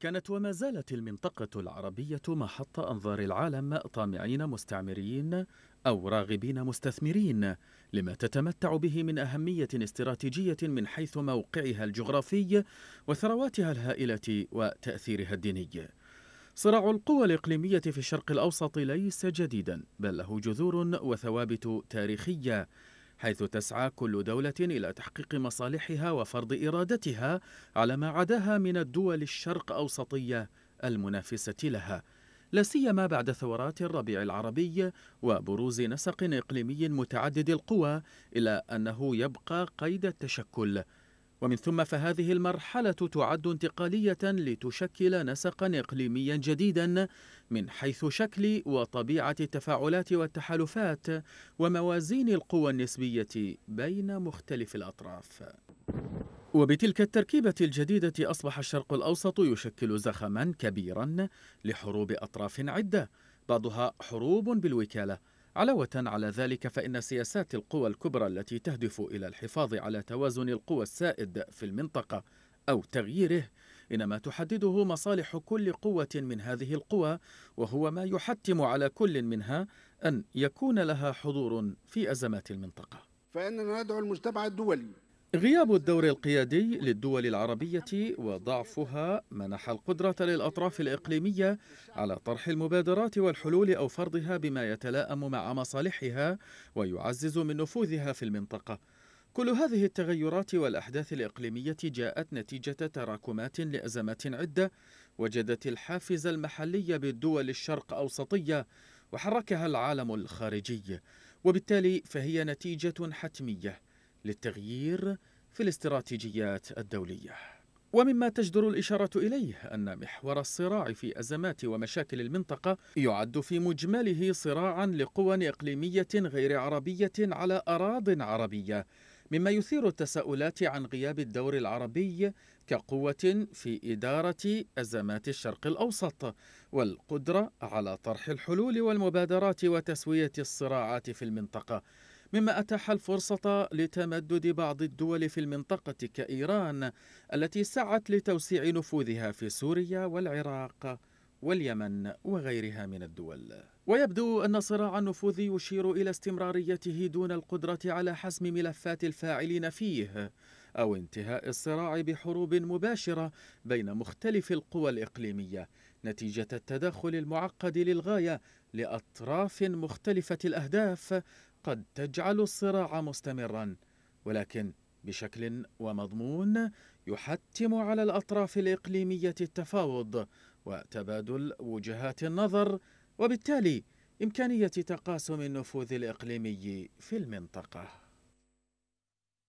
كانت وما زالت المنطقة العربية محط أنظار العالم طامعين مستعمرين أو راغبين مستثمرين لما تتمتع به من أهمية استراتيجية من حيث موقعها الجغرافي وثرواتها الهائلة وتأثيرها الديني صراع القوى الإقليمية في الشرق الأوسط ليس جديدا بل له جذور وثوابت تاريخية حيث تسعى كل دولة إلى تحقيق مصالحها وفرض إرادتها على ما عداها من الدول الشرق أوسطية المنافسة لها لا سيما بعد ثورات الربيع العربي وبروز نسق إقليمي متعدد القوى إلى أنه يبقى قيد التشكل ومن ثم فهذه المرحلة تعد انتقالية لتشكل نسقا إقليميا جديدا من حيث شكل وطبيعة التفاعلات والتحالفات وموازين القوى النسبية بين مختلف الأطراف وبتلك التركيبة الجديدة أصبح الشرق الأوسط يشكل زخما كبيرا لحروب أطراف عدة بعضها حروب بالوكالة علاوة على ذلك فإن سياسات القوى الكبرى التي تهدف إلى الحفاظ على توازن القوى السائد في المنطقة أو تغييره إنما تحدده مصالح كل قوة من هذه القوى وهو ما يحتم على كل منها أن يكون لها حضور في أزمات المنطقة فإننا ندعو المجتمع الدولي غياب الدور القيادي للدول العربية وضعفها منح القدرة للأطراف الإقليمية على طرح المبادرات والحلول أو فرضها بما يتلائم مع مصالحها ويعزز من نفوذها في المنطقة. كل هذه التغيرات والأحداث الإقليمية جاءت نتيجة تراكمات لأزمات عدة وجدت الحافز المحلي بالدول الشرق أوسطية وحركها العالم الخارجي وبالتالي فهي نتيجة حتمية للتغيير في الاستراتيجيات الدولية ومما تجدر الإشارة إليه أن محور الصراع في أزمات ومشاكل المنطقة يعد في مجمله صراعا لقوى إقليمية غير عربية على أراض عربية مما يثير التساؤلات عن غياب الدور العربي كقوة في إدارة أزمات الشرق الأوسط والقدرة على طرح الحلول والمبادرات وتسوية الصراعات في المنطقة مما أتاح الفرصة لتمدد بعض الدول في المنطقة كإيران التي سعت لتوسيع نفوذها في سوريا والعراق واليمن وغيرها من الدول ويبدو أن صراع النفوذ يشير إلى استمراريته دون القدرة على حسم ملفات الفاعلين فيه أو انتهاء الصراع بحروب مباشرة بين مختلف القوى الإقليمية نتيجة التدخل المعقد للغاية لأطراف مختلفة الأهداف قد تجعل الصراع مستمرا ولكن بشكل ومضمون يحتم على الأطراف الإقليمية التفاوض وتبادل وجهات النظر وبالتالي إمكانية تقاسم النفوذ الإقليمي في المنطقة